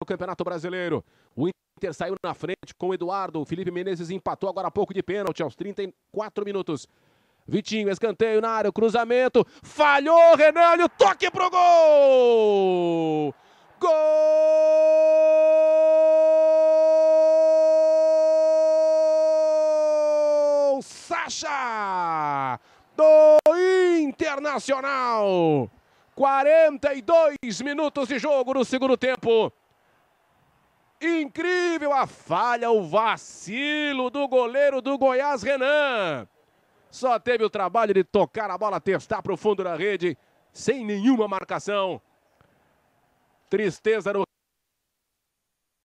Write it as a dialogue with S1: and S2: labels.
S1: no Campeonato Brasileiro. O Inter saiu na frente com o Eduardo. O Felipe Menezes empatou agora há pouco de pênalti, aos 34 minutos. Vitinho, escanteio na área, cruzamento. Falhou, Renan, o toque pro gol! Gol! Sacha! Do Internacional! 42 minutos de jogo no segundo tempo. Incrível a falha, o vacilo do goleiro do Goiás, Renan. Só teve o trabalho de tocar a bola, testar para o fundo da rede, sem nenhuma marcação. Tristeza no